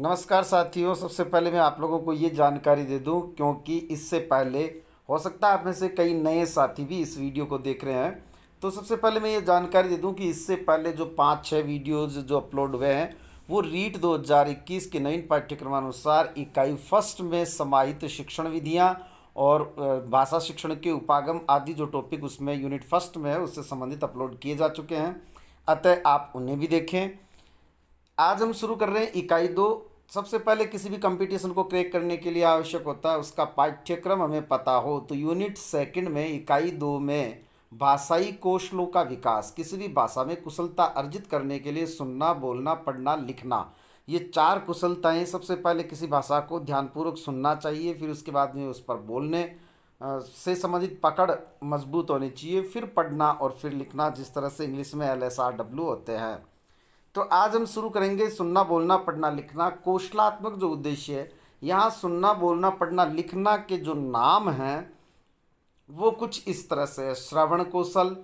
नमस्कार साथियों सबसे पहले मैं आप लोगों को ये जानकारी दे दूं क्योंकि इससे पहले हो सकता है आप में से कई नए साथी भी इस वीडियो को देख रहे हैं तो सबसे पहले मैं ये जानकारी दे दूं कि इससे पहले जो पाँच छः वीडियोज़ जो अपलोड हुए हैं वो रीट 2021 के नवीन पाठ्यक्रमानुसार इकाई फर्स्ट में समाहित शिक्षण विधियाँ और भाषा शिक्षण के उपागम आदि जो टॉपिक उसमें यूनिट फर्स्ट में है उससे संबंधित अपलोड किए जा चुके हैं अतः आप उन्हें भी देखें आज हम शुरू कर रहे हैं इकाई दो सबसे पहले किसी भी कंपटीशन को क्रैक करने के लिए आवश्यक होता है उसका पाठ्यक्रम हमें पता हो तो यूनिट सेकंड में इकाई दो में भाषाई कौशलों का विकास किसी भी भाषा में कुशलता अर्जित करने के लिए सुनना बोलना पढ़ना लिखना ये चार कुशलताएं सबसे पहले किसी भाषा को ध्यानपूर्वक सुनना चाहिए फिर उसके बाद में उस पर बोलने से संबंधित पकड़ मजबूत होनी चाहिए फिर पढ़ना और फिर लिखना जिस तरह से इंग्लिश में एल एस आर डब्ल्यू होते हैं तो आज हम शुरू करेंगे सुनना बोलना पढ़ना लिखना कौशलात्मक जो उद्देश्य है यहाँ सुनना बोलना पढ़ना लिखना के जो नाम हैं वो कुछ इस तरह से है श्रवण कौशल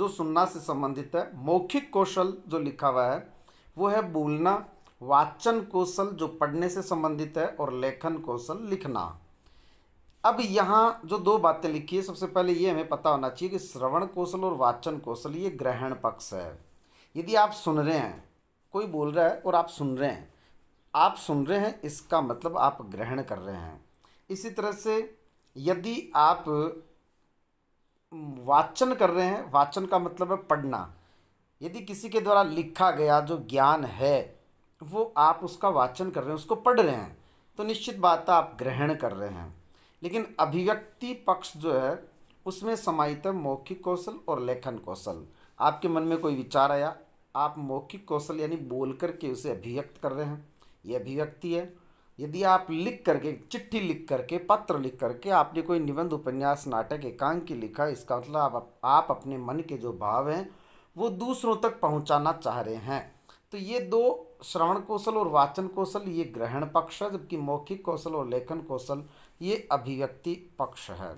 जो सुनना से संबंधित है मौखिक कौशल जो लिखा हुआ है वो है बोलना वाचन कौशल जो पढ़ने से संबंधित है और लेखन कौशल लिखना अब यहाँ जो दो बातें लिखी है सबसे पहले ये हमें पता होना चाहिए कि श्रवण कौशल और वाचन कौशल ये ग्रहण पक्ष है यदि आप सुन रहे हैं कोई बोल रहा है और आप सुन रहे हैं आप सुन रहे हैं इसका मतलब आप ग्रहण कर रहे हैं इसी तरह से यदि आप वाचन कर रहे हैं वाचन का मतलब है पढ़ना यदि किसी के द्वारा लिखा गया जो ज्ञान है वो आप उसका वाचन कर रहे हैं उसको पढ़ रहे हैं तो निश्चित बात आप ग्रहण कर रहे हैं लेकिन अभिव्यक्ति पक्ष जो है उसमें समाहित है मौखिक कौशल और लेखन कौशल आपके मन में कोई विचार आया आप मौखिक कौशल यानी बोल करके उसे अभिव्यक्त कर रहे हैं ये अभिव्यक्ति है यदि आप लिख करके चिट्ठी लिख करके पत्र लिख करके आपने कोई निबंध उपन्यास नाटक एकांकी लिखा इसका मतलब आप, आप अपने मन के जो भाव हैं वो दूसरों तक पहुंचाना चाह रहे हैं तो ये दो श्रवण कौशल और वाचन कौशल ये ग्रहण पक्ष है जबकि मौखिक कौशल और लेखन कौशल ये अभिव्यक्ति पक्ष है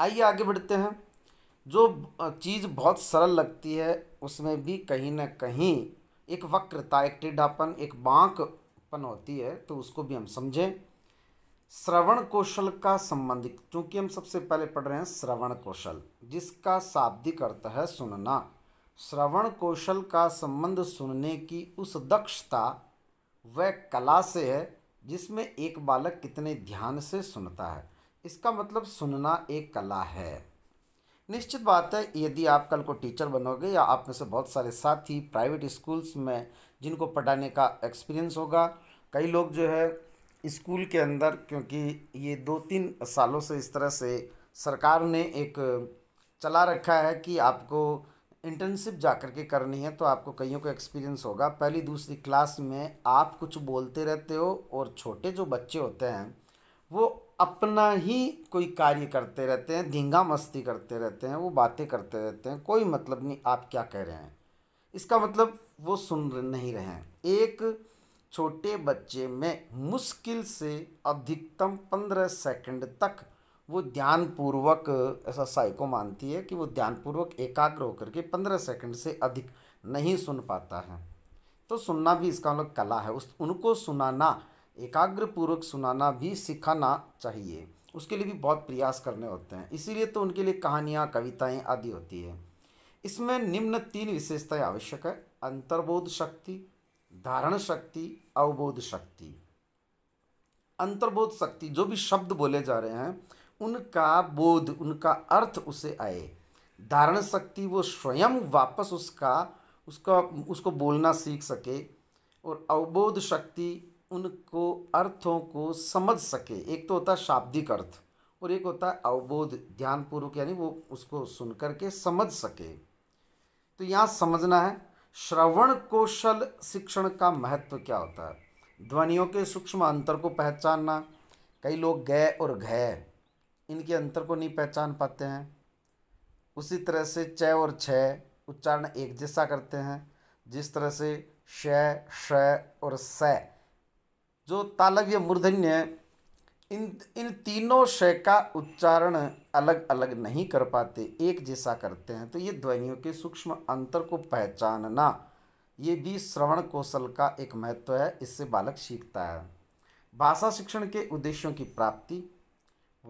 आइए आगे बढ़ते हैं जो चीज़ बहुत सरल लगती है उसमें भी कहीं ना कहीं एक वक्रता एक टेढ़ापन एक बांकपन होती है तो उसको भी हम समझें श्रवण कौशल का संबंधित क्योंकि हम सबसे पहले पढ़ रहे हैं श्रवण कौशल जिसका शाब्दिक अर्थ है सुनना श्रवण कौशल का संबंध सुनने की उस दक्षता व कला से है जिसमें एक बालक कितने ध्यान से सुनता है इसका मतलब सुनना एक कला है निश्चित बात है यदि आप कल को टीचर बनोगे या आप में से बहुत सारे साथी प्राइवेट स्कूल्स में जिनको पढ़ाने का एक्सपीरियंस होगा कई लोग जो है स्कूल के अंदर क्योंकि ये दो तीन सालों से इस तरह से सरकार ने एक चला रखा है कि आपको इंटर्नशिप जा कर के करनी है तो आपको कईयों को एक्सपीरियंस होगा पहली दूसरी क्लास में आप कुछ बोलते रहते हो और छोटे जो बच्चे होते हैं वो अपना ही कोई कार्य करते रहते हैं धींगा मस्ती करते रहते हैं वो बातें करते रहते हैं कोई मतलब नहीं आप क्या कह रहे हैं इसका मतलब वो सुन नहीं रहे हैं एक छोटे बच्चे में मुश्किल से अधिकतम पंद्रह सेकंड तक वो ध्यानपूर्वक ऐसा साइको मानती है कि वो ध्यानपूर्वक एकाग्र होकर के पंद्रह सेकंड से अधिक नहीं सुन पाता है तो सुनना भी इसका मतलब कला है उस उनको सुनाना एकाग्रपूर्वक सुनाना भी सिखाना चाहिए उसके लिए भी बहुत प्रयास करने होते हैं इसीलिए तो उनके लिए कहानियाँ कविताएँ आदि होती है इसमें निम्न तीन विशेषताएँ आवश्यक है अंतर्बोध शक्ति धारण शक्ति अवबोध शक्ति अंतर्बोध शक्ति जो भी शब्द बोले जा रहे हैं उनका बोध उनका अर्थ उसे आए धारण शक्ति वो स्वयं वापस उसका उसका उसको बोलना सीख सके और अवबोध शक्ति उनको अर्थों को समझ सके एक तो होता है शाब्दिक अर्थ और एक होता है अवबोध ध्यानपूर्वक यानी वो उसको सुन करके समझ सके तो यहाँ समझना है श्रवण कौशल शिक्षण का महत्व क्या होता है ध्वनियों के सूक्ष्म अंतर को पहचानना कई लोग गय और घय इनके अंतर को नहीं पहचान पाते हैं उसी तरह से च और छ उच्चारण एक जैसा करते हैं जिस तरह से श श और स जो तालव्य मूर्धन्य इन इन तीनों शय का उच्चारण अलग अलग नहीं कर पाते एक जैसा करते हैं तो ये ध्वनियों के सूक्ष्म अंतर को पहचानना ये भी श्रवण कौशल का एक महत्व है इससे बालक सीखता है भाषा शिक्षण के उद्देश्यों की प्राप्ति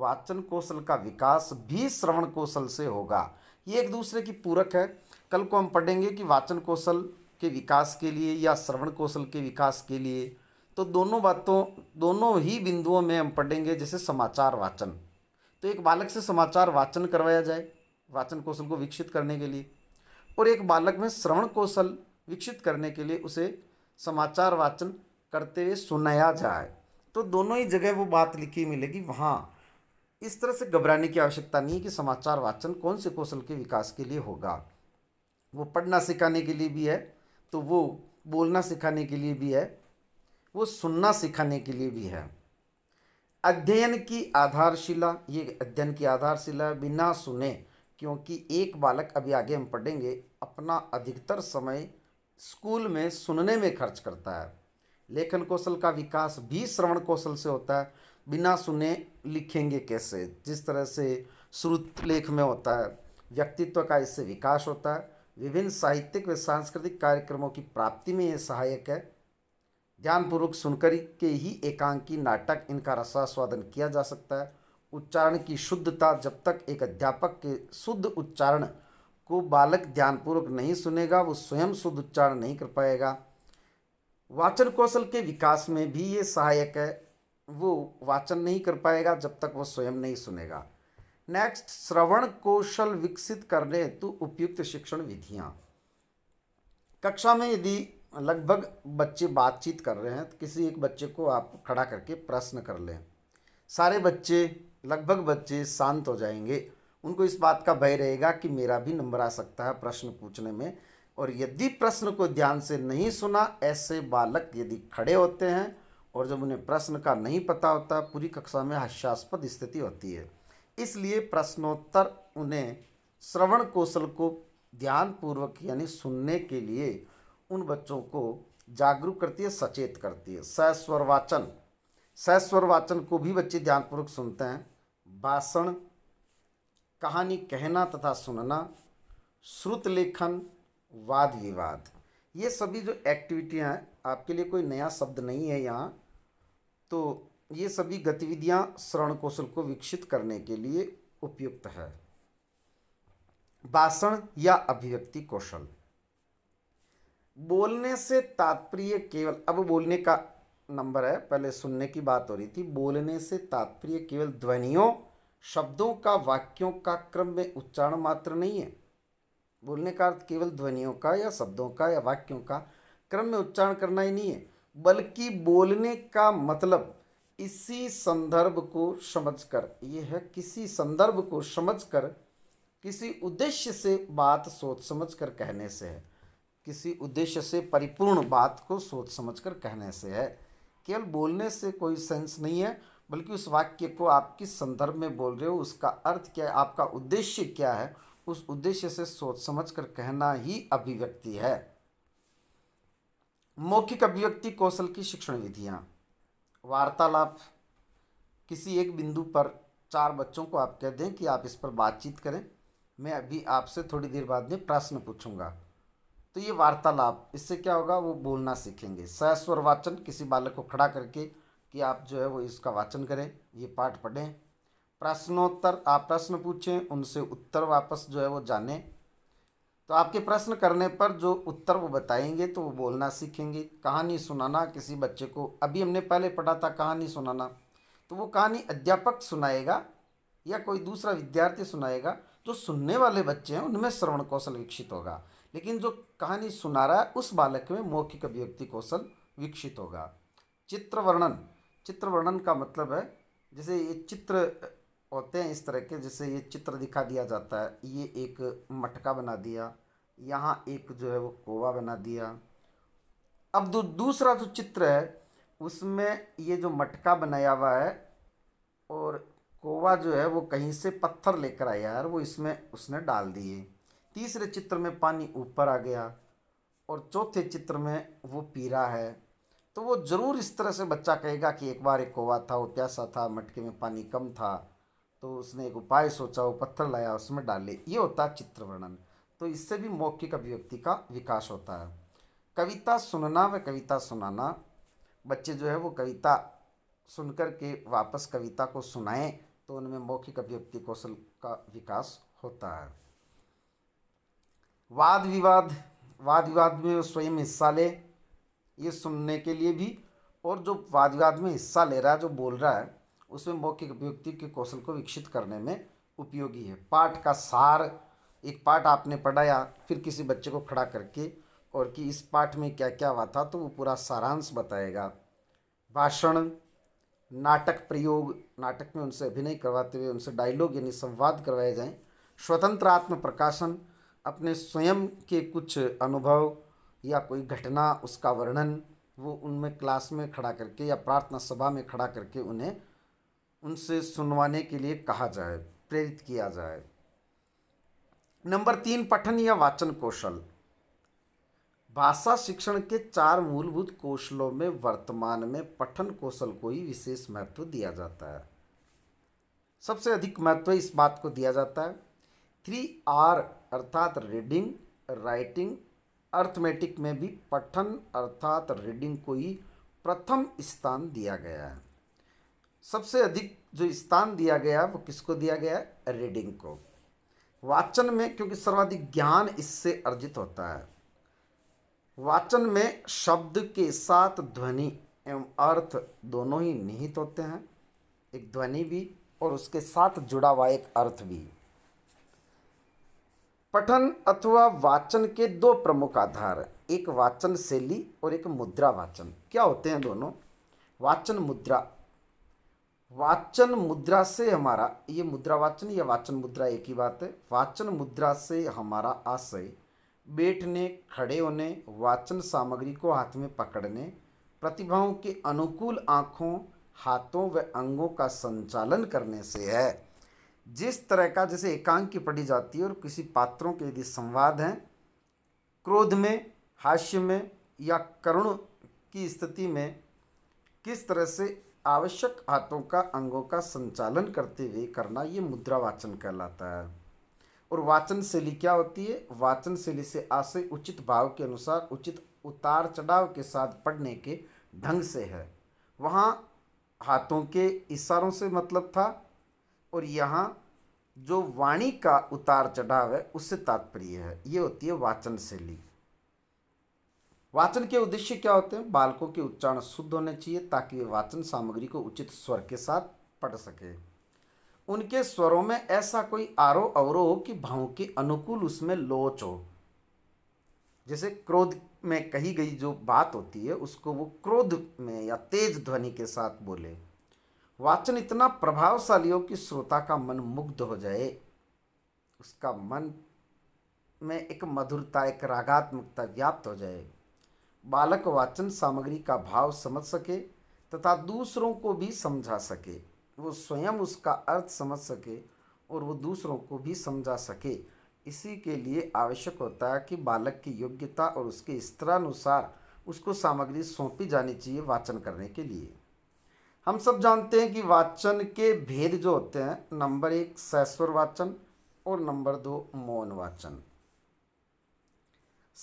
वाचन कौशल का विकास भी श्रवण कौशल से होगा ये एक दूसरे की पूरक है कल को हम पढ़ेंगे कि वाचन कौशल के विकास के लिए या श्रवण कौशल के विकास के लिए तो दोनों बातों दोनों ही बिंदुओं में हम पढ़ेंगे जैसे समाचार वाचन तो एक बालक से समाचार वाचन करवाया जाए वाचन कौशल को विकसित करने के लिए और एक बालक में श्रवण कौशल विकसित करने के लिए उसे समाचार वाचन करते हुए सुनाया जाए तो दोनों ही जगह वो बात लिखी मिलेगी वहाँ इस तरह से घबराने की आवश्यकता नहीं है कि समाचार वाचन कौन से कौशल के विकास के लिए होगा वो पढ़ना सिखाने के लिए भी है तो वो बोलना सिखाने के लिए भी है वो सुनना सिखाने के लिए भी है अध्ययन की आधारशिला ये अध्ययन की आधारशिला बिना सुने क्योंकि एक बालक अभी आगे हम पढ़ेंगे अपना अधिकतर समय स्कूल में सुनने में खर्च करता है लेखन कौशल का विकास भी श्रवण कौशल से होता है बिना सुने लिखेंगे कैसे जिस तरह से श्रुत लेख में होता है व्यक्तित्व का इससे विकास होता है विभिन्न साहित्यिक व सांस्कृतिक कार्यक्रमों की प्राप्ति में यह सहायक है ध्यानपूर्वक सुनकर के ही एकांकी नाटक इनका रसास्वादन किया जा सकता है उच्चारण की शुद्धता जब तक एक अध्यापक के शुद्ध उच्चारण को बालक ध्यानपूर्वक नहीं सुनेगा वो स्वयं शुद्ध उच्चारण नहीं कर पाएगा वाचन कौशल के विकास में भी ये सहायक है वो वाचन नहीं कर पाएगा जब तक वो स्वयं नहीं सुनेगा नेक्स्ट श्रवण कौशल विकसित करने हेतु उपयुक्त शिक्षण विधियाँ कक्षा में यदि लगभग बच्चे बातचीत कर रहे हैं तो किसी एक बच्चे को आप खड़ा करके प्रश्न कर लें सारे बच्चे लगभग बच्चे शांत हो जाएंगे उनको इस बात का भय रहेगा कि मेरा भी नंबर आ सकता है प्रश्न पूछने में और यदि प्रश्न को ध्यान से नहीं सुना ऐसे बालक यदि खड़े होते हैं और जब उन्हें प्रश्न का नहीं पता होता पूरी कक्षा में हास्यास्पद स्थिति होती है इसलिए प्रश्नोत्तर उन्हें श्रवण कौशल को ध्यानपूर्वक यानी सुनने के लिए उन बच्चों को जागरूक करती है सचेत करती है सस्वर वाचन सस्वर वाचन को भी बच्चे ध्यानपूर्वक सुनते हैं भाषण कहानी कहना तथा सुनना श्रुत लेखन वाद विवाद ये सभी जो एक्टिविटियाँ हैं आपके लिए कोई नया शब्द नहीं है यहाँ तो ये सभी गतिविधियाँ श्रवण कौशल को विकसित करने के लिए उपयुक्त है भाषण या अभिव्यक्ति कौशल बोलने से तात्पर्य केवल अब बोलने का नंबर है पहले सुनने की बात हो रही थी बोलने से तात्पर्य केवल ध्वनियों शब्दों का वाक्यों का क्रम में उच्चारण मात्र नहीं है बोलने का अर्थ केवल ध्वनियों का या शब्दों का या वाक्यों का क्रम में उच्चारण करना ही नहीं है बल्कि बोलने का मतलब इसी संदर्भ को समझकर ये है किसी संदर्भ को समझकर किसी उद्देश्य से बात सोच समझ कर कहने से है किसी उद्देश्य से परिपूर्ण बात को सोच समझकर कहने से है केवल बोलने से कोई सेंस नहीं है बल्कि उस वाक्य को आप किस संदर्भ में बोल रहे हो उसका अर्थ क्या है आपका उद्देश्य क्या है उस उद्देश्य से सोच समझ कर कहना ही अभिव्यक्ति है मौखिक अभिव्यक्ति कौशल की शिक्षण विधियाँ वार्तालाप किसी एक बिंदु पर चार बच्चों को आप कह दें कि आप इस पर बातचीत करें मैं अभी आपसे थोड़ी देर बाद में प्रश्न पूछूंगा तो ये वार्तालाप इससे क्या होगा वो बोलना सीखेंगे सहस्वर वाचन किसी बालक को खड़ा करके कि आप जो है वो इसका वाचन करें ये पाठ पढ़ें प्रश्नोत्तर आप प्रश्न पूछें उनसे उत्तर वापस जो है वो जाने तो आपके प्रश्न करने पर जो उत्तर वो बताएंगे तो वो बोलना सीखेंगे कहानी सुनाना किसी बच्चे को अभी हमने पहले पढ़ा था कहानी सुनाना तो वो कहानी अध्यापक सुनाएगा या कोई दूसरा विद्यार्थी सुनाएगा जो सुनने वाले बच्चे हैं उनमें श्रवण कौशल विकसित होगा लेकिन जो कहानी सुना रहा है उस बालक में मौखिक अभिव्यक्ति कौशल विकसित होगा चित्र वर्णन चित्र वर्णन का मतलब है जैसे ये चित्र होते हैं इस तरह के जैसे ये चित्र दिखा दिया जाता है ये एक मटका बना दिया यहाँ एक जो है वो कोवा बना दिया अब जो दूसरा जो चित्र है उसमें ये जो मटका बनाया हुआ है और कोवा जो है वो कहीं से पत्थर लेकर आया यार वो इसमें उसने डाल दिए तीसरे चित्र में पानी ऊपर आ गया और चौथे चित्र में वो पी रहा है तो वो ज़रूर इस तरह से बच्चा कहेगा कि एक बार एक कौवा था वो प्यासा था मटके में पानी कम था तो उसने एक उपाय सोचा वो पत्थर लाया उसमें डाले ये होता है चित्र वर्णन तो इससे भी मौखिक अभिव्यक्ति का विकास होता है कविता सुनना व कविता सुनाना बच्चे जो है वो कविता सुनकर के वापस कविता को सुनाएं तो उनमें मौखिक अभिव्यक्ति कौशल का विकास होता है वाद विवाद वाद विवाद में स्वयं हिस्सा ले ये सुनने के लिए भी और जो वाद विवाद में हिस्सा ले रहा है जो बोल रहा है उसमें मौखिक अभिव्यक्ति के कौशल को विकसित करने में उपयोगी है पाठ का सार एक पाठ आपने पढ़ाया फिर किसी बच्चे को खड़ा करके और कि इस पाठ में क्या क्या हुआ था तो वो पूरा सारांश बताएगा भाषण नाटक प्रयोग नाटक में उनसे अभिनय करवाते हुए उनसे डायलॉग यानी संवाद करवाए जाएं स्वतंत्र आत्म प्रकाशन अपने स्वयं के कुछ अनुभव या कोई घटना उसका वर्णन वो उनमें क्लास में खड़ा करके या प्रार्थना सभा में खड़ा करके उन्हें उनसे सुनवाने के लिए कहा जाए प्रेरित किया जाए नंबर तीन पठन या वाचन कौशल भाषा शिक्षण के चार मूलभूत कौशलों में वर्तमान में पठन कौशल को ही विशेष महत्व दिया जाता है सबसे अधिक महत्व इस बात को दिया जाता है थ्री आर अर्थात रीडिंग राइटिंग अर्थमेटिक में भी पठन अर्थात रीडिंग को ही प्रथम स्थान दिया गया है सबसे अधिक जो स्थान दिया गया वो किसको दिया गया है रीडिंग को वाचन में क्योंकि सर्वाधिक ज्ञान इससे अर्जित होता है वाचन में शब्द के साथ ध्वनि एवं अर्थ दोनों ही निहित होते हैं एक ध्वनि भी और उसके साथ जुड़ा हुआ एक अर्थ भी पठन अथवा वाचन के दो प्रमुख आधार एक वाचन शैली और एक मुद्रा वाचन क्या होते हैं दोनों वाचन मुद्रा वाचन मुद्रा से हमारा ये मुद्रा वाचन या वाचन मुद्रा एक ही बात है वाचन मुद्रा से हमारा आशय बैठने खड़े होने वाचन सामग्री को हाथ में पकड़ने प्रतिभाओं के अनुकूल आँखों हाथों व अंगों का संचालन करने से है जिस तरह का जैसे एकांकी पढ़ी जाती है और किसी पात्रों के यदि संवाद हैं क्रोध में हास्य में या करुण की स्थिति में किस तरह से आवश्यक हाथों का अंगों का संचालन करते हुए करना ये मुद्रा वाचन कहलाता है और वाचन शैली क्या होती है वाचन शैली से आशय उचित भाव के अनुसार उचित उतार चढ़ाव के साथ पढ़ने के ढंग से है वहाँ हाथों के इशारों से मतलब था और यहाँ जो वाणी का उतार चढ़ाव है उससे तात्पर्य है ये होती है वाचन शैली वाचन के उद्देश्य क्या होते हैं बालकों के उच्चारण शुद्ध होने चाहिए ताकि वे वाचन सामग्री को उचित स्वर के साथ पढ़ सके उनके स्वरों में ऐसा कोई आरोह अवरोह हो कि भावों के अनुकूल उसमें लोच हो जैसे क्रोध में कही गई जो बात होती है उसको वो क्रोध में या तेज ध्वनि के साथ बोले वाचन इतना प्रभावशाली हो कि श्रोता का मन मुग्ध हो जाए उसका मन में एक मधुरता एक रागात्मकता व्याप्त हो जाए बालक वाचन सामग्री का भाव समझ सके तथा दूसरों को भी समझा सके वो स्वयं उसका अर्थ समझ सके और वो दूसरों को भी समझा सके इसी के लिए आवश्यक होता है कि बालक की योग्यता और उसके स्तरानुसार उसको सामग्री सौंपी जानी चाहिए वाचन करने के लिए हम सब जानते हैं कि वाचन के भेद जो होते हैं नंबर एक सहस्वर वाचन और नंबर दो मौन वाचन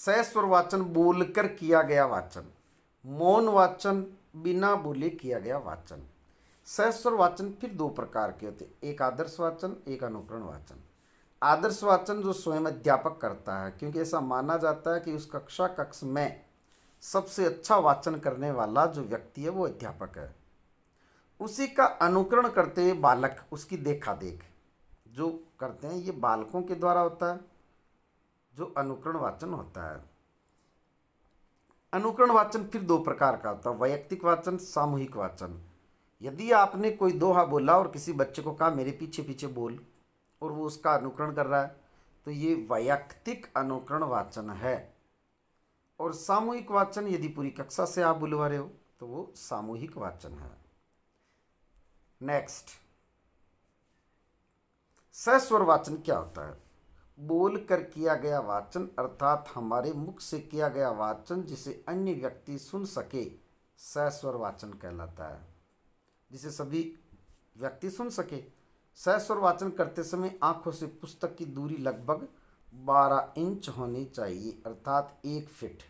सहस्वर वाचन बोलकर किया गया वाचन मौन वाचन बिना बोले किया गया वाचन सहस्वर वाचन फिर दो प्रकार के होते एक आदर्श वाचन एक अनुकरण वाचन आदर्श वाचन जो स्वयं अध्यापक करता है क्योंकि ऐसा माना जाता है कि उस कक्षा कक्ष में सबसे अच्छा वाचन करने वाला जो व्यक्ति है वो अध्यापक है उसी का अनुकरण करते हुए बालक उसकी देखा देख जो करते हैं ये बालकों के द्वारा होता है जो अनुकरण वाचन होता है अनुकरण वाचन फिर दो प्रकार का होता है वैयक्तिक वाचन सामूहिक वाचन यदि आपने कोई दोहा बोला और किसी बच्चे को कहा मेरे पीछे पीछे बोल और वो उसका अनुकरण कर रहा है तो ये वैयक्तिक अनुकरण वाचन है और सामूहिक वाचन यदि पूरी कक्षा से आप बुलवा रहे हो तो वो सामूहिक वाचन है नेक्स्ट सस्वर वाचन क्या होता है बोल कर किया गया वाचन अर्थात हमारे मुख से किया गया वाचन जिसे अन्य व्यक्ति सुन सके सस्वर वाचन कहलाता है जिसे सभी व्यक्ति सुन सके सस्वर वाचन करते समय आंखों से पुस्तक की दूरी लगभग 12 इंच होनी चाहिए अर्थात एक फिट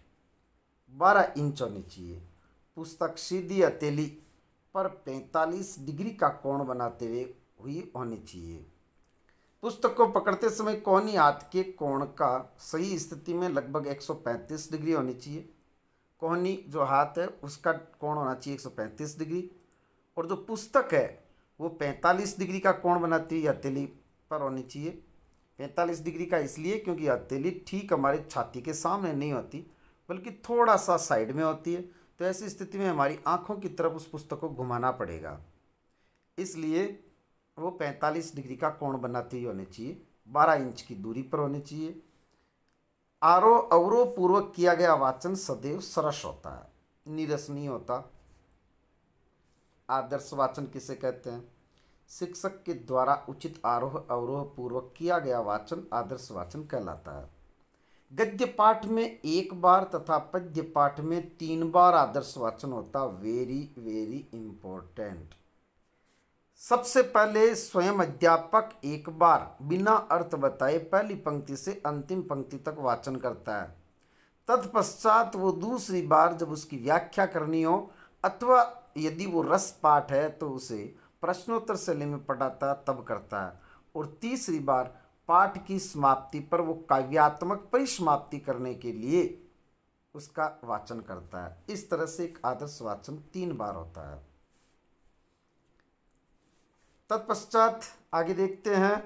12 इंच होनी चाहिए पुस्तक सीधी हथेली पर 45 डिग्री का कोण बनाते हुए हुई होनी चाहिए पुस्तक को पकड़ते समय कोहनी हाथ के कोण का सही स्थिति में लगभग 135 डिग्री होनी चाहिए कोहनी जो हाथ है उसका कोण होना चाहिए 135 डिग्री और जो पुस्तक है वो 45 डिग्री का कोण बनाती हुई हथेली पर होनी चाहिए 45 डिग्री का इसलिए क्योंकि हथेली ठीक हमारे छाती के सामने नहीं होती बल्कि थोड़ा सा साइड में होती है तो ऐसी स्थिति में हमारी आँखों की तरफ उस पुस्तक को घुमाना पड़ेगा इसलिए वो 45 डिग्री का कोण बनाती होनी चाहिए 12 इंच की दूरी पर होनी चाहिए आरो अवरो पूर्वक किया गया वाचन सदैव सरस होता है नीरस नहीं होता आदर्श वाचन किसे कहते हैं शिक्षक के द्वारा उचित आरोह अवरोह पूर्वक किया गया वाचन आदर्श वाचन कहलाता है गद्य पाठ में एक बार तथा पद्य पाठ में तीन बार आदर्श वाचन होता वेरी वेरी इंपॉर्टेंट सबसे पहले स्वयं अध्यापक एक बार बिना अर्थ बताए पहली पंक्ति से अंतिम पंक्ति तक वाचन करता है तत्पश्चात वो दूसरी बार जब उसकी व्याख्या करनी हो अथवा यदि वो रस पाठ है तो उसे प्रश्नोत्तर शैली में पढ़ाता तब करता है और तीसरी बार पाठ की समाप्ति पर वो काव्यात्मक परिसमाप्ति करने के लिए उसका वाचन करता है इस तरह से एक आदर्श वाचन तीन बार होता है तत्पश्चात आगे देखते हैं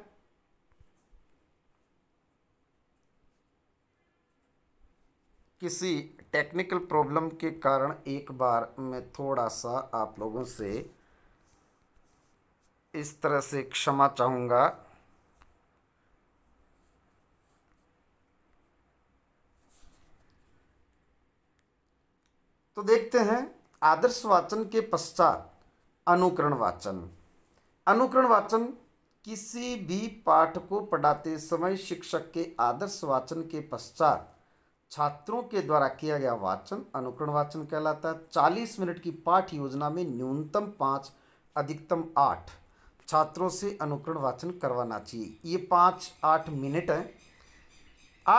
किसी टेक्निकल प्रॉब्लम के कारण एक बार मैं थोड़ा सा आप लोगों से इस तरह से क्षमा चाहूँगा तो देखते हैं आदर्श वाचन के पश्चात अनुकरण वाचन अनुकरण वाचन किसी भी पाठ को पढ़ाते समय शिक्षक के आदर्श वाचन के पश्चात छात्रों के द्वारा किया गया वाचन अनुकरण वाचन कहलाता है चालीस मिनट की पाठ योजना में न्यूनतम पाँच अधिकतम आठ छात्रों से अनुकरण वाचन करवाना चाहिए ये पाँच आठ मिनट है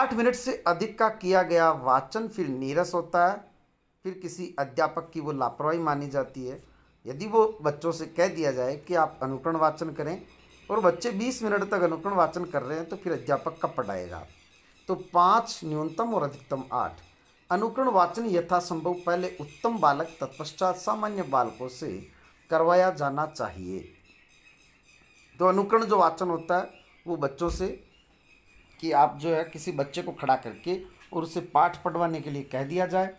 आठ मिनट से अधिक का किया गया वाचन फिर नीरस होता है फिर किसी अध्यापक की वो लापरवाही मानी जाती है यदि वो बच्चों से कह दिया जाए कि आप अनुकरण वाचन करें और बच्चे 20 मिनट तक अनुकरण वाचन कर रहे हैं तो फिर अध्यापक कब पढ़ाएगा तो पाँच न्यूनतम और अधिकतम आठ अनुकरण वाचन यथासंभव पहले उत्तम बालक तत्पश्चात सामान्य बालकों से करवाया जाना चाहिए तो अनुकरण जो वाचन होता है वो बच्चों से कि आप जो है किसी बच्चे को खड़ा करके और उसे पाठ पढ़वाने के लिए कह दिया जाए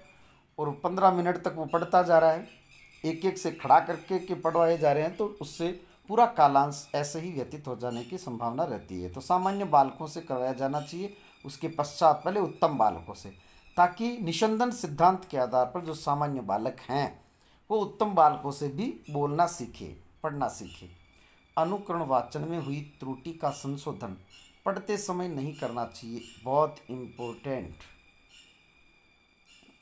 और पंद्रह मिनट तक वो पढ़ता जा रहा है एक एक से खड़ा करके के पढ़वाए जा रहे हैं तो उससे पूरा कालांश ऐसे ही व्यतीत हो जाने की संभावना रहती है तो सामान्य बालकों से करवाया जाना चाहिए उसके पश्चात पहले उत्तम बालकों से ताकि निशंदन सिद्धांत के आधार पर जो सामान्य बालक हैं वो उत्तम बालकों से भी बोलना सीखे पढ़ना सीखे अनुकरण वाचन में हुई त्रुटि का संशोधन पढ़ते समय नहीं करना चाहिए बहुत इम्पोर्टेंट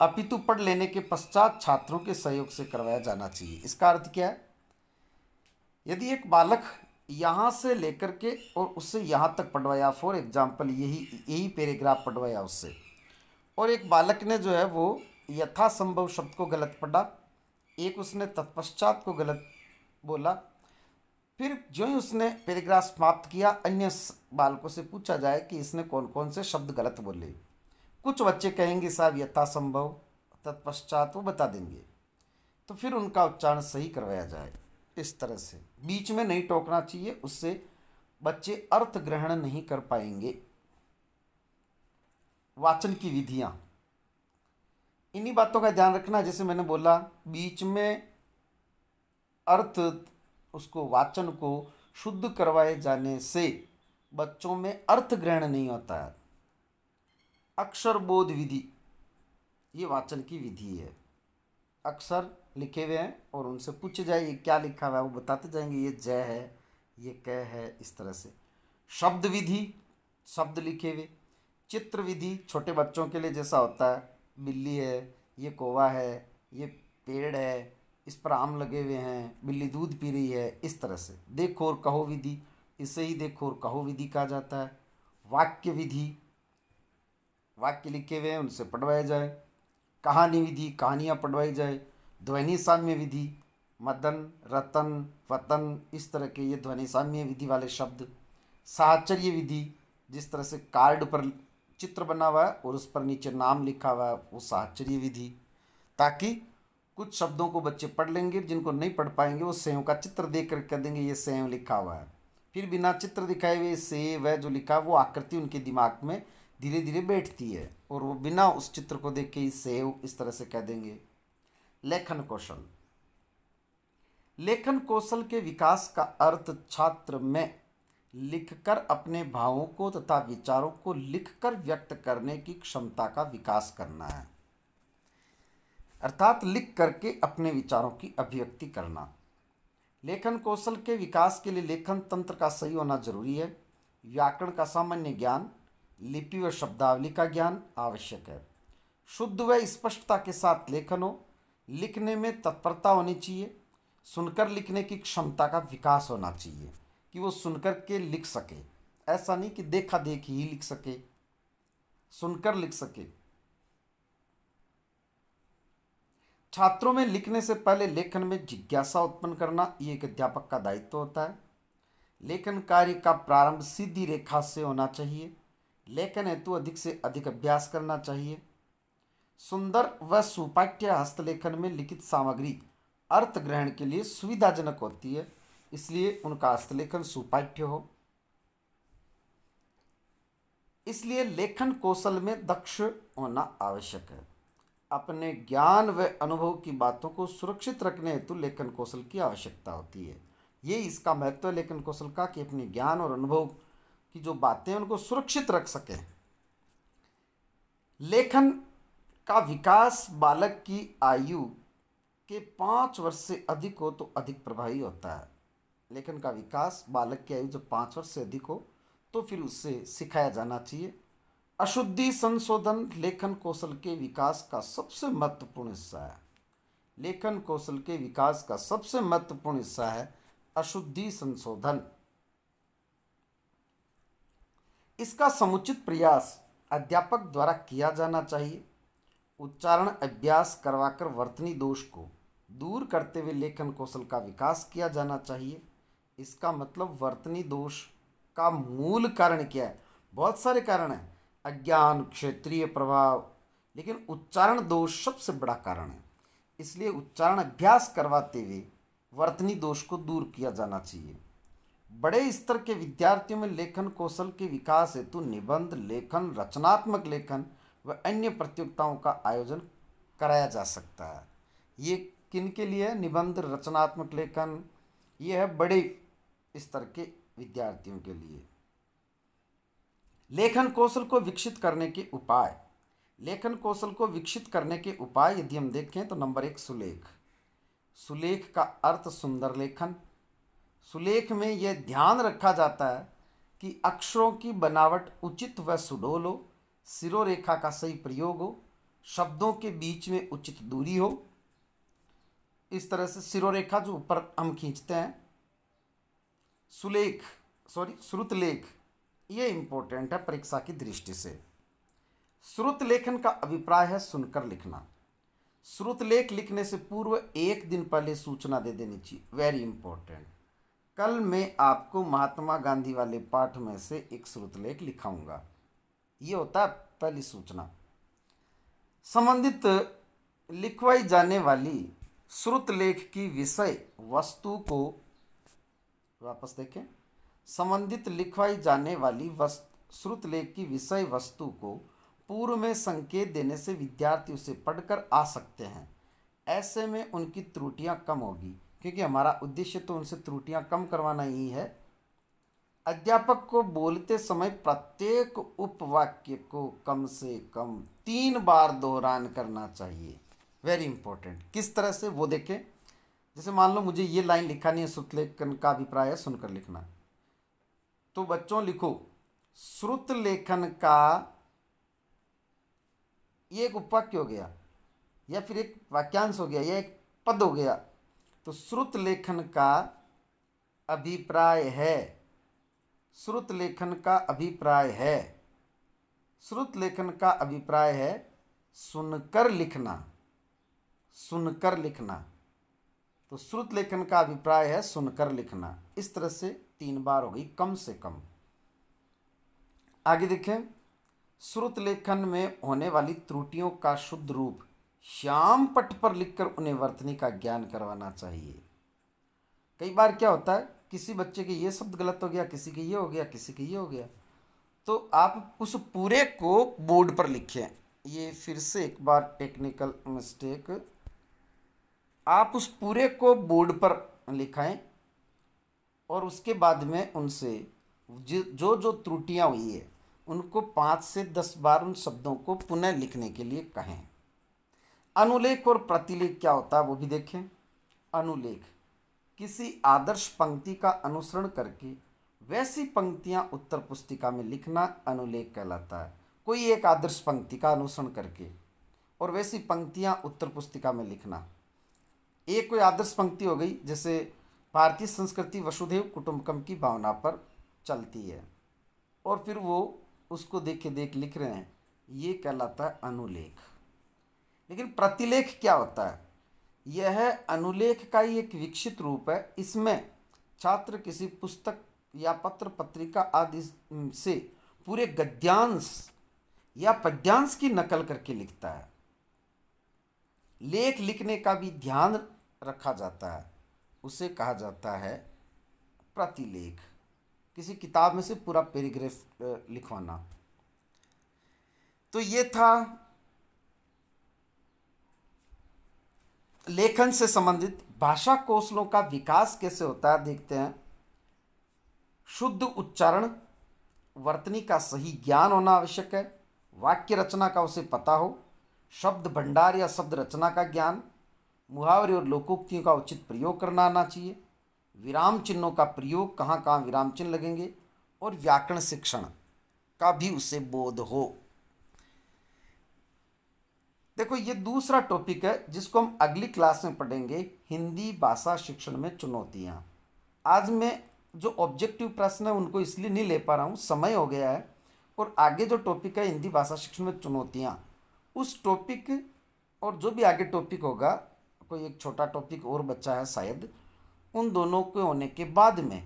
अपितु पढ़ लेने के पश्चात छात्रों के सहयोग से करवाया जाना चाहिए इसका अर्थ क्या है यदि एक बालक यहाँ से लेकर के और उससे यहाँ तक पढ़वाया फॉर एग्जाम्पल यही यही पैराग्राफ पढ़वाया उससे और एक बालक ने जो है वो यथासंभव शब्द को गलत पढ़ा एक उसने तत्पश्चात को गलत बोला फिर जो ही उसने पैराग्राफ समाप्त किया अन्य बालकों से पूछा जाए कि इसने कौन कौन से शब्द गलत बोले कुछ बच्चे कहेंगे साहब यथासंभव तत्पश्चात वो बता देंगे तो फिर उनका उच्चारण सही करवाया जाए इस तरह से बीच में नहीं टोकना चाहिए उससे बच्चे अर्थ ग्रहण नहीं कर पाएंगे वाचन की विधियाँ इन्हीं बातों का ध्यान रखना जैसे मैंने बोला बीच में अर्थ उसको वाचन को शुद्ध करवाए जाने से बच्चों में अर्थ ग्रहण नहीं होता है अक्षर बोध विधि ये वाचन की विधि है अक्षर लिखे हुए हैं और उनसे पूछे जाए ये क्या लिखा हुआ है वो बताते जाएंगे ये जय है ये कह है इस तरह से शब्द विधि शब्द लिखे हुए चित्र विधि छोटे बच्चों के लिए जैसा होता है बिल्ली है ये कोवा है ये पेड़ है इस पर आम लगे हुए हैं बिल्ली दूध पी रही है इस तरह से देखो और कहो विधि इसे ही देखो और कहो विधि कहा जाता है वाक्य विधि वाक्य लिखे हुए हैं उनसे पढ़वाया जाए कहानी विधि कहानियाँ पढ़वाई जाए ध्वनि साम्य विधि मदन रतन वतन इस तरह के ये ध्वनि साम्य विधि वाले शब्द साहचर्य विधि जिस तरह से कार्ड पर चित्र बना हुआ है और उस पर नीचे नाम लिखा हुआ है वो साहचर्य विधि ताकि कुछ शब्दों को बच्चे पढ़ लेंगे जिनको नहीं पढ़ पाएंगे वो सेव का चित्र देख कर कह देंगे ये सेव लिखा हुआ है फिर बिना चित्र दिखाए हुए सेव है जो लिखा वो आकृति उनके दिमाग में धीरे धीरे बैठती है और वो बिना उस चित्र को देख के ही सेव इस तरह से कह देंगे लेखन कौशल लेखन कौशल के विकास का अर्थ छात्र में लिखकर अपने भावों को तथा विचारों को लिखकर व्यक्त करने की क्षमता का विकास करना है अर्थात लिख करके अपने विचारों की अभिव्यक्ति करना लेखन कौशल के विकास के लिए लेखन तंत्र का सही होना जरूरी है व्याकरण का सामान्य ज्ञान लिपि व शब्दावली का ज्ञान आवश्यक है शुद्ध व स्पष्टता के साथ लेखन हो लिखने में तत्परता होनी चाहिए सुनकर लिखने की क्षमता का विकास होना चाहिए कि वो सुनकर के लिख सके ऐसा नहीं कि देखा देख ही लिख सके सुनकर लिख सके छात्रों में लिखने से पहले लेखन में जिज्ञासा उत्पन्न करना ये एक अध्यापक का दायित्व होता है लेखन कार्य का प्रारंभ सीधी रेखा से होना चाहिए लेखन हेतु अधिक से अधिक अभ्यास करना चाहिए सुंदर व सुपाठ्य हस्तलेखन में लिखित सामग्री अर्थ ग्रहण के लिए सुविधाजनक होती है इसलिए उनका हस्तलेखन सुपाठ्य हो इसलिए लेखन कौशल में दक्ष होना आवश्यक है अपने ज्ञान व अनुभव की बातों को सुरक्षित रखने हेतु लेखन कौशल की आवश्यकता होती है ये इसका महत्व है लेखन कौशल का कि अपने ज्ञान और अनुभव कि जो बातें उनको सुरक्षित रख सकें लेखन का विकास बालक की आयु के पाँच वर्ष से अधिक हो तो अधिक प्रभावी होता है लेखन का विकास बालक की आयु जब पाँच वर्ष से अधिक हो तो फिर उससे सिखाया जाना चाहिए अशुद्धि संशोधन लेखन कौशल के विकास का सबसे महत्वपूर्ण हिस्सा है लेखन कौशल के विकास का सबसे महत्वपूर्ण हिस्सा है अशुद्धि संशोधन इसका समुचित प्रयास अध्यापक द्वारा किया जाना चाहिए उच्चारण अभ्यास करवाकर वर्तनी दोष को दूर करते हुए लेखन कौशल का विकास किया जाना चाहिए इसका मतलब वर्तनी दोष का मूल कारण क्या है बहुत सारे कारण हैं अज्ञान क्षेत्रीय प्रभाव लेकिन उच्चारण दोष सबसे बड़ा कारण है इसलिए उच्चारण अभ्यास करवाते हुए वर्तनी दोष को दूर किया जाना चाहिए बड़े स्तर के विद्यार्थियों में लेखन कौशल के विकास हेतु निबंध लेखन रचनात्मक लेखन व अन्य प्रतियोगिताओं का आयोजन कराया जा सकता है ये किन के लिए निबंध रचनात्मक लेखन ये है बड़े स्तर के विद्यार्थियों के लिए लेखन कौशल को विकसित करने के उपाय लेखन कौशल को विकसित करने के उपाय यदि हम देखें तो नंबर एक सुलेख सुलेख का अर्थ सुंदर लेखन सुलेख में यह ध्यान रखा जाता है कि अक्षरों की बनावट उचित व सुडोल हो सिरोखा का सही प्रयोग हो शब्दों के बीच में उचित दूरी हो इस तरह से सिरोरेखा जो ऊपर हम खींचते हैं सुलेख सॉरी श्रुतलेख ये इम्पोर्टेंट है परीक्षा की दृष्टि से श्रुत लेखन का अभिप्राय है सुनकर लिखना श्रुत लेख लिखने से पूर्व एक दिन पहले सूचना दे देनी चाहिए वेरी इंपॉर्टेंट कल मैं आपको महात्मा गांधी वाले पाठ में से एक श्रुतलेख लिखाऊंगा ये होता है पहली सूचना संबंधित लिखवाई जाने वाली श्रुतलेख की विषय वस्तु को वापस देखें संबंधित लिखवाई जाने वाली वस्तु श्रुतलेख की विषय वस्तु को पूर्व में संकेत देने से विद्यार्थी उसे पढ़कर आ सकते हैं ऐसे में उनकी त्रुटियां कम होगी क्योंकि हमारा उद्देश्य तो उनसे त्रुटियां कम करवाना ही है अध्यापक को बोलते समय प्रत्येक उपवाक्य को कम से कम तीन बार दोहरान करना चाहिए वेरी इंपॉर्टेंट किस तरह से वो देखें जैसे मान लो मुझे ये लाइन लिखा नहीं है श्रुतलेखन का अभिप्राय है सुनकर लिखना तो बच्चों लिखो श्रुत लेखन का ये एक उपवाक्य हो गया या फिर एक वाक्यांश हो गया या एक पद हो गया तो श्रुत लेखन का अभिप्राय है श्रुत लेखन का अभिप्राय है श्रुत लेखन का अभिप्राय है सुनकर लिखना सुनकर लिखना तो श्रुत लेखन का अभिप्राय है सुनकर लिखना इस तरह से तीन बार हो गई कम से कम आगे देखें श्रुत लेखन में होने वाली त्रुटियों का शुद्ध रूप श्याम पट पर लिखकर उन्हें वर्तनी का ज्ञान करवाना चाहिए कई बार क्या होता है किसी बच्चे के ये शब्द गलत हो गया किसी के ये हो गया किसी के ये हो गया तो आप उस पूरे को बोर्ड पर लिखें ये फिर से एक बार टेक्निकल मिस्टेक आप उस पूरे को बोर्ड पर लिखाएं और उसके बाद में उनसे जो जो त्रुटियां हुई है उनको पाँच से दस बार उन शब्दों को पुनः लिखने के लिए कहें अनुलेख और प्रतिलेख क्या होता है वो भी देखें अनुलेख किसी आदर्श पंक्ति का अनुसरण करके वैसी पंक्तियां उत्तर पुस्तिका में लिखना अनुलेख कहलाता है कोई एक आदर्श पंक्ति का अनुसरण करके और वैसी पंक्तियां उत्तर पुस्तिका में लिखना एक कोई आदर्श पंक्ति हो गई जैसे भारतीय संस्कृति वसुधैव कुटुंबकम की भावना पर चलती है और फिर वो उसको देख के देख लिख रहे हैं ये कहलाता है अनुलेख लेकिन प्रतिलेख क्या होता है यह अनुलेख का ही एक विकसित रूप है इसमें छात्र किसी पुस्तक या पत्र पत्रिका आदि से पूरे गद्यांश या पद्यांश की नकल करके लिखता है लेख लिखने का भी ध्यान रखा जाता है उसे कहा जाता है प्रतिलेख किसी किताब में से पूरा पेरीग्राफ लिखवाना तो ये था लेखन से संबंधित भाषा कौशलों का विकास कैसे होता है देखते हैं शुद्ध उच्चारण वर्तनी का सही ज्ञान होना आवश्यक है वाक्य रचना का उसे पता हो शब्द भंडार या शब्द रचना का ज्ञान मुहावरे और लोकोक्तियों का उचित प्रयोग करना आना चाहिए विराम चिन्हों का प्रयोग कहाँ कहाँ विराम चिन्ह लगेंगे और व्याकरण शिक्षण का भी उसे बोध हो देखो ये दूसरा टॉपिक है जिसको हम अगली क्लास में पढ़ेंगे हिंदी भाषा शिक्षण में चुनौतियाँ आज मैं जो ऑब्जेक्टिव प्रश्न है उनको इसलिए नहीं ले पा रहा हूँ समय हो गया है और आगे जो टॉपिक है हिंदी भाषा शिक्षण में चुनौतियाँ उस टॉपिक और जो भी आगे टॉपिक होगा कोई एक छोटा टॉपिक और बच्चा है शायद उन दोनों के होने के बाद में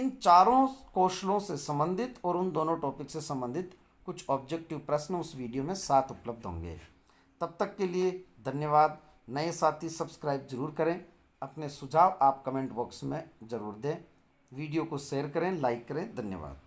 इन चारों कौशलों से संबंधित और उन दोनों टॉपिक से संबंधित कुछ ऑब्जेक्टिव प्रश्न उस वीडियो में साथ उपलब्ध होंगे तब तक के लिए धन्यवाद नए साथी सब्सक्राइब जरूर करें अपने सुझाव आप कमेंट बॉक्स में ज़रूर दें वीडियो को शेयर करें लाइक करें धन्यवाद